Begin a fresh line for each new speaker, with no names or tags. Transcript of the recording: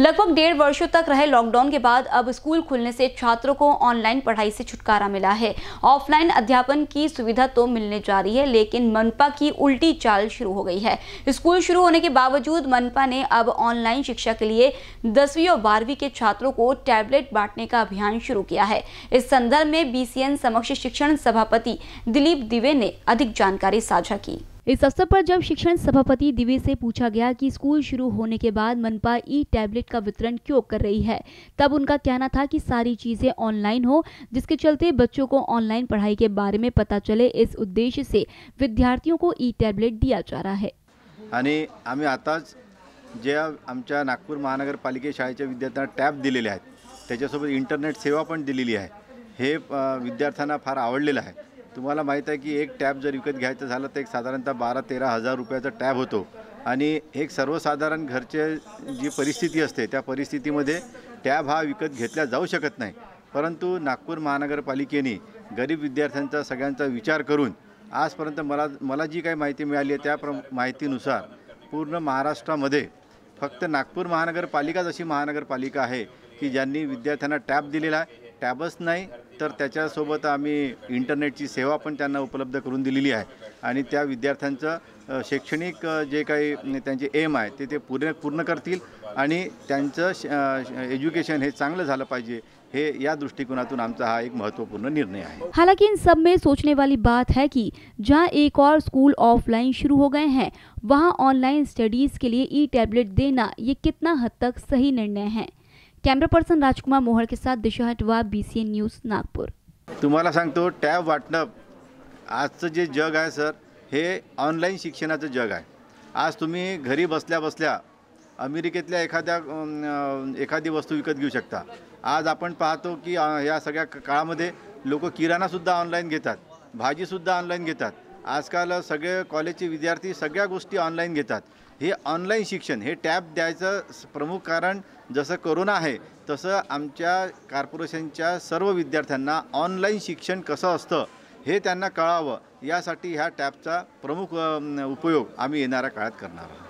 लगभग डेढ़ वर्षों तक रहे लॉकडाउन के बाद अब स्कूल खुलने से छात्रों को ऑनलाइन पढ़ाई से छुटकारा मिला है ऑफलाइन अध्यापन की सुविधा तो मिलने जा रही है लेकिन मनपा की उल्टी चाल शुरू हो गई है स्कूल शुरू होने के बावजूद मनपा ने अब ऑनलाइन शिक्षा के लिए दसवीं और बारहवीं के छात्रों को टैबलेट बांटने का अभियान शुरू किया है इस संदर्भ में बी समक्ष शिक्षण सभापति दिलीप दिवे ने अधिक जानकारी साझा की इस अवसर पर जब शिक्षण सभापति दिवे से पूछा गया कि स्कूल शुरू होने के बाद मनपा ई टैबलेट का वितरण क्यों कर रही है तब उनका कहना था कि सारी चीज़ें ऑनलाइन हो जिसके चलते बच्चों को ऑनलाइन पढ़ाई के बारे में पता चले इस उद्देश्य से विद्यार्थियों को ई टैबलेट दिया जा रहा है
आणि आम्ही आताच ज्या आमच्या नागपूर महानगरपालिके शाळेच्या दिलेले इंटरनेट सेवा पण है ये हे फार आवड़ेल है तुम्हाला माहीत आहे की एक टॅब जर विकत घ्यायचं झालं तर एक साधारणतः बारा तेरा हजार रुपयाचा टॅब होतो आणि एक सर्वसाधारण घरचे जी परिस्थिती असते त्या परिस्थितीमध्ये टॅब हा विकत घेतला जाऊ शकत नाही परंतु नागपूर महानगरपालिकेने गरीब विद्यार्थ्यांचा सगळ्यांचा विचार करून आजपर्यंत मला मला जी काही माहिती मिळाली आहे त्या प्र माहितीनुसार पूर्ण महाराष्ट्रामध्ये फक्त नागपूर महानगरपालिकाच अशी महानगरपालिका आहे की ज्यांनी विद्यार्थ्यांना टॅब दिलेला आहे टॅबच नाही तर त्याच्यासोबत आम्ही इंटरनेटची सेवा पण उपलब्ध करून दिलेली आहे आणि त्या शैक्षणिक जे काही एम है ते ते पूर्ण पूर्ण करतील आणि एजुकेशन हे पाजे झालं पाहिजे हे या दृष्टिकोणातून आमचा हा एक महत्वपूर्ण निर्णय है
हालांकि इन सब में सोचने वाली बात है कि जहां एक और स्कूल ऑफलाइन शुरू हो गए हैं वहां ऑनलाइन स्टडीज के लिए ई टैबलेट देना ये कितना हद तक सही निर्णय है कॅमेरा पर्सन राजकुमार मोहळ के साथ B C N news Nagpur
तुम्हाला सांगतो टॅब वाटणं आजचं जे जग आहे सर हे ऑनलाईन शिक्षणाचं जग आहे आज तुम्ही घरी बसल्या बसल्या अमेरिकेतल्या एखाद्या एखादी वस्तू विकत घेऊ शकता आज आपण पाहतो की या सगळ्या काळामध्ये लोक किराणासुद्धा ऑनलाईन घेतात भाजीसुद्धा ऑनलाईन घेतात आजकाल सगळे कॉलेजचे विद्यार्थी सगळ्या गोष्टी ऑनलाईन घेतात हे ऑनलाईन शिक्षण हे टॅब द्यायचं प्रमुख कारण जसं करोना आहे तसं आमच्या कॉर्पोरेशनच्या सर्व विद्यार्थ्यांना ऑनलाईन शिक्षण कसं असतं हे त्यांना कळावं यासाठी ह्या टॅबचा प्रमुख उपयोग आम्ही येणाऱ्या काळात करणार आहोत